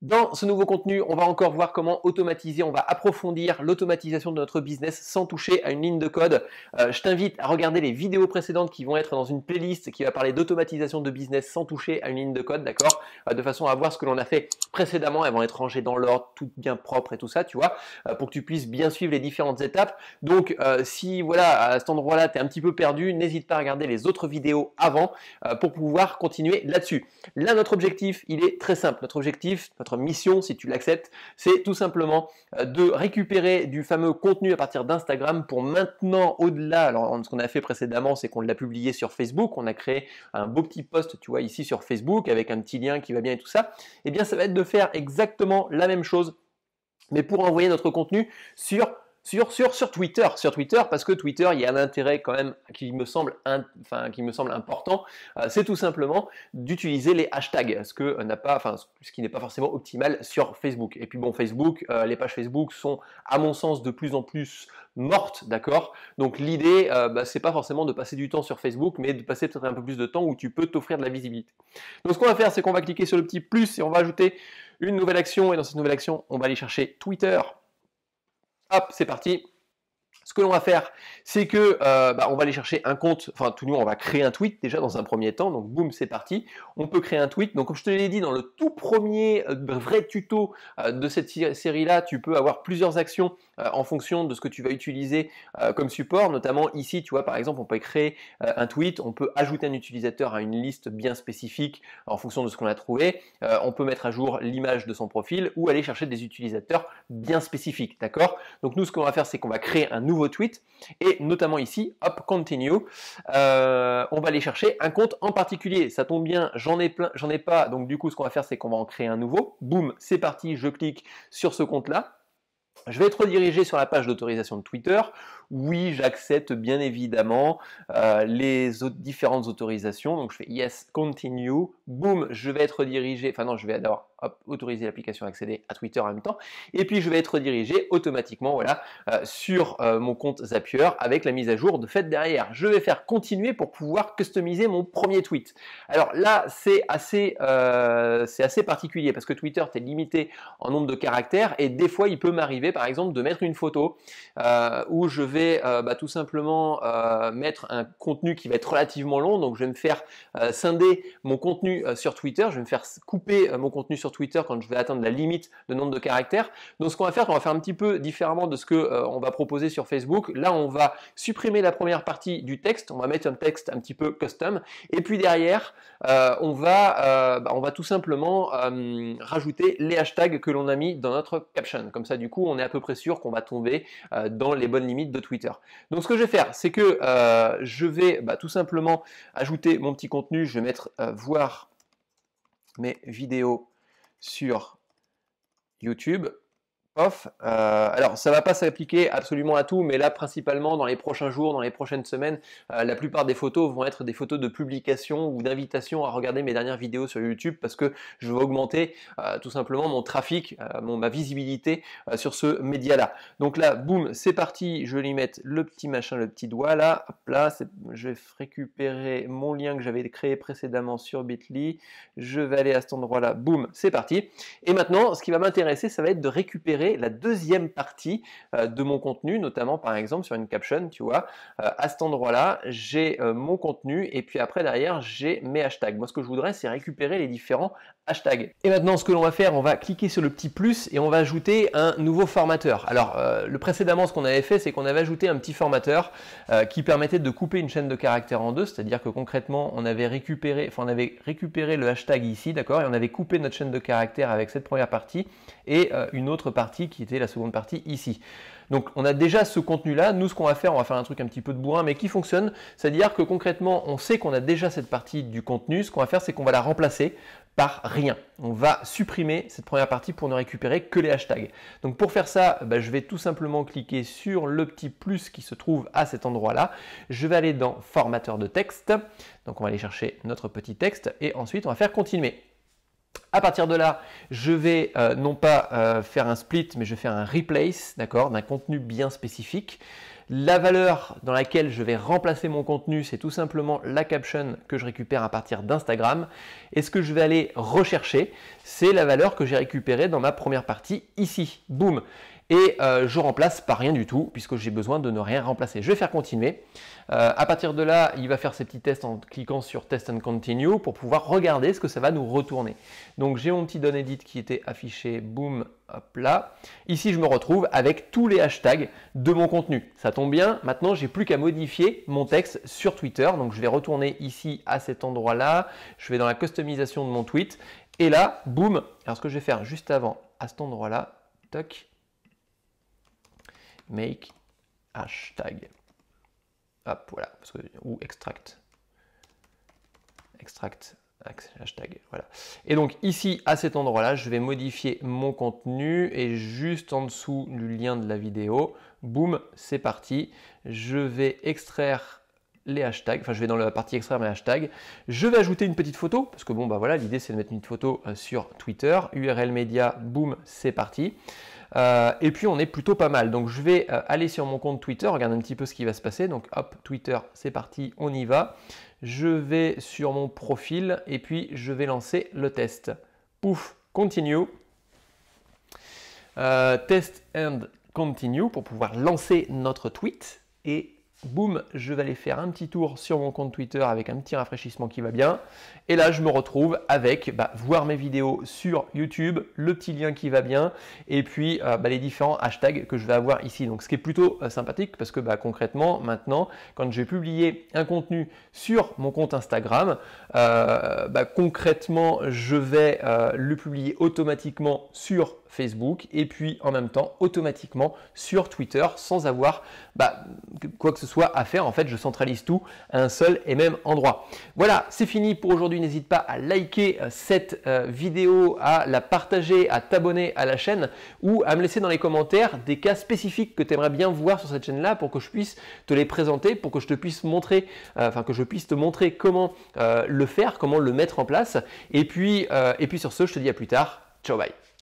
Dans ce nouveau contenu, on va encore voir comment automatiser, on va approfondir l'automatisation de notre business sans toucher à une ligne de code. Euh, je t'invite à regarder les vidéos précédentes qui vont être dans une playlist qui va parler d'automatisation de business sans toucher à une ligne de code, d'accord euh, De façon à voir ce que l'on a fait précédemment, elles vont être rangées dans l'ordre, tout bien propre et tout ça, tu vois, euh, pour que tu puisses bien suivre les différentes étapes. Donc si voilà, à cet endroit-là, tu es un petit peu perdu, n'hésite pas à regarder les autres vidéos avant pour pouvoir continuer là-dessus. Là, notre objectif, il est très simple. Notre objectif, mission, si tu l'acceptes, c'est tout simplement euh, de récupérer du fameux contenu à partir d'Instagram pour maintenant, au-delà, alors ce qu'on a fait précédemment, c'est qu'on l'a publié sur Facebook, on a créé un beau petit post, tu vois, ici sur Facebook, avec un petit lien qui va bien et tout ça, et eh bien ça va être de faire exactement la même chose, mais pour envoyer notre contenu sur sur, Twitter, sur Twitter, parce que Twitter, il y a un intérêt quand même qui me semble, qui me semble important, euh, c'est tout simplement d'utiliser les hashtags, ce, que n'a pas, ce qui n'est pas forcément optimal sur Facebook. Et puis bon, Facebook, euh, les pages Facebook sont, à mon sens, de plus en plus mortes, d'accord Donc l'idée, ce euh, bah, c'est pas forcément de passer du temps sur Facebook, mais de passer peut-être un peu plus de temps où tu peux t'offrir de la visibilité. Donc ce qu'on va faire, c'est qu'on va cliquer sur le petit plus et on va ajouter une nouvelle action, et dans cette nouvelle action, on va aller chercher Twitter. Hop, c'est parti. Ce que l'on va faire, c'est que euh, bah, on va aller chercher un compte, enfin tout nous, on va créer un tweet déjà dans un premier temps, donc boum, c'est parti. On peut créer un tweet. Donc comme je te l'ai dit dans le tout premier euh, vrai tuto euh, de cette série-là, tu peux avoir plusieurs actions en fonction de ce que tu vas utiliser comme support. Notamment ici, tu vois, par exemple, on peut créer un tweet, on peut ajouter un utilisateur à une liste bien spécifique en fonction de ce qu'on a trouvé. on peut mettre à jour l'image de son profil ou aller chercher des utilisateurs bien spécifiques, d'accord Donc nous, ce qu'on va faire, c'est qu'on va créer un nouveau tweets tweet. Et notamment ici, hop, continue, euh, on va aller chercher un compte en particulier. Ça tombe bien, j'en ai plein, j'en ai pas. Donc du coup, ce qu'on va faire, c'est qu'on va en créer un nouveau. Boum, c'est parti, je clique sur ce compte-là. Je vais être redirigé sur la page d'autorisation de Twitter. Oui, j'accepte bien évidemment euh, les autres différentes autorisations. Donc je fais yes, continue. Boum, je vais être dirigé Enfin non, je vais d'abord autoriser l'application à accéder à Twitter en même temps. Et puis je vais être redirigé automatiquement voilà, euh, sur euh, mon compte Zapier avec la mise à jour de fait derrière. Je vais faire continuer pour pouvoir customiser mon premier tweet. Alors là, c'est assez, euh, assez particulier parce que Twitter, est limité en nombre de caractères et des fois, il peut m'arriver par exemple de mettre une photo où je vais bah, tout simplement mettre un contenu qui va être relativement long. Donc je vais me faire scinder mon contenu sur Twitter, je vais me faire couper mon contenu sur Twitter quand je vais atteindre la limite de nombre de caractères. Donc ce qu'on va faire, on va faire un petit peu différemment de ce que euh, va proposer sur Facebook. Là, on va supprimer la première partie du texte, on va mettre un texte un petit peu custom, et puis derrière, euh, euh, bah, on va, tout simplement rajouter les hashtags que l'on a mis dans notre caption. Comme ça, du coup, on est à peu près sûr qu'on va tomber dans les bonnes limites de Twitter. Donc ce que je vais faire, c'est que je vais bah, tout simplement ajouter mon petit contenu. Je vais mettre voir mes vidéos sur YouTube euh, alors, ça ne va pas s'appliquer absolument à tout, mais là, principalement, dans les prochains jours, dans les prochaines semaines, euh, la plupart des photos vont être des photos de publication ou d'invitation à regarder mes dernières vidéos sur YouTube parce que je veux augmenter euh, tout simplement mon trafic, ma visibilité sur ce média-là. Donc là, boum, c'est parti. Je vais lui mettre le petit machin, le petit doigt là. Hop là, je vais récupérer mon lien que j'avais créé précédemment sur Bitly. Je vais aller à cet endroit-là. Boum, c'est parti. Et maintenant, ce qui va m'intéresser, ça va être de récupérer la deuxième partie euh, de mon contenu, notamment par exemple sur une caption, tu vois, euh, à cet endroit-là, j'ai euh, mon contenu et puis après derrière, j'ai mes hashtags. Moi, ce que je voudrais, c'est récupérer les différents et maintenant, ce que l'on va faire, on va cliquer sur le petit plus et on va ajouter un nouveau formateur. Alors, euh, le précédemment, ce qu'on avait fait, c'est qu'on avait ajouté un petit formateur euh, qui permettait de couper une chaîne de caractères en deux, c'est-à-dire que concrètement, on avait récupéré, enfin, on avait récupéré le hashtag ici, d'accord, et on avait coupé notre chaîne de caractères avec cette première partie et euh, une autre partie qui était la seconde partie ici. Donc on a déjà ce contenu-là. Nous, ce qu'on va faire, on va faire un truc un petit peu de bourrin, mais qui fonctionne. C'est-à-dire que concrètement, on sait qu'on a déjà cette partie du contenu. Ce qu'on va faire, c'est qu'on va la remplacer rien. On va supprimer cette première partie pour ne récupérer que les hashtags. Donc pour faire ça, bah, je vais tout simplement cliquer sur le petit plus qui se trouve à cet endroit-là. Je vais aller dans formateur de texte. Donc on va aller chercher notre petit texte et ensuite on va faire continuer. À partir de là, je vais euh, non pas euh, faire un split, mais je vais faire un replace, d'accord, d'un contenu bien spécifique. La valeur dans laquelle je vais remplacer mon contenu, c'est tout simplement la caption que je récupère à partir d'Instagram. Et ce que je vais aller rechercher, c'est la valeur que j'ai récupérée dans ma première partie ici. Boum et euh, je remplace par rien du tout puisque j'ai besoin de ne rien remplacer. Je vais faire continuer. Euh, à partir de là, il va faire ses petits tests en cliquant sur Test and Continue pour pouvoir regarder ce que ça va nous retourner. Donc j'ai mon petit Don edit qui était affiché, boum, hop là. Ici, je me retrouve avec tous les hashtags de mon contenu. Ça tombe bien, maintenant j'ai plus qu'à modifier mon texte sur Twitter. Donc je vais retourner ici à cet endroit-là, je vais dans la customisation de mon tweet et là, boum, alors ce que je vais faire juste avant à cet endroit-là, toc, make hashtag. Hop, voilà. Ou extract. Extract hashtag. Voilà. Et donc ici, à cet endroit-là, je vais modifier mon contenu et juste en dessous du lien de la vidéo, boum, c'est parti. Je vais extraire les hashtags, enfin je vais dans la partie extraire mes hashtags, je vais ajouter une petite photo, parce que bon bah voilà, l'idée c'est de mettre une photo euh, sur Twitter, URL média, boum, c'est parti. Euh, et puis on est plutôt pas mal. Donc je vais euh, aller sur mon compte Twitter, regarder un petit peu ce qui va se passer. Donc hop, Twitter, c'est parti, on y va. Je vais sur mon profil et puis je vais lancer le test. Pouf, continue. Euh, test and continue pour pouvoir lancer notre tweet. Et Boom, je vais aller faire un petit tour sur mon compte Twitter avec un petit rafraîchissement qui va bien. Et là, je me retrouve avec bah, voir mes vidéos sur YouTube, le petit lien qui va bien, et puis euh, bah, les différents hashtags que je vais avoir ici. Donc, ce qui est plutôt euh, sympathique parce que bah, concrètement, maintenant, quand je vais publier un contenu sur mon compte Instagram, euh, bah, concrètement, je vais le publier automatiquement sur Facebook et puis en même temps automatiquement sur Twitter sans avoir bah, quoi que ce soit à faire. En fait, je centralise tout à un seul et même endroit. Voilà, c'est fini pour aujourd'hui. N'hésite pas à liker euh, cette euh, vidéo, à la partager, à t'abonner à la chaîne ou à me laisser dans les commentaires des cas spécifiques que tu aimerais bien voir sur cette chaîne-là pour que je puisse te les présenter, pour que je te puisse montrer, euh, enfin que je puisse te montrer comment le faire, comment le mettre en place. Et puis, et puis sur ce, je te dis à plus tard. Ciao, bye.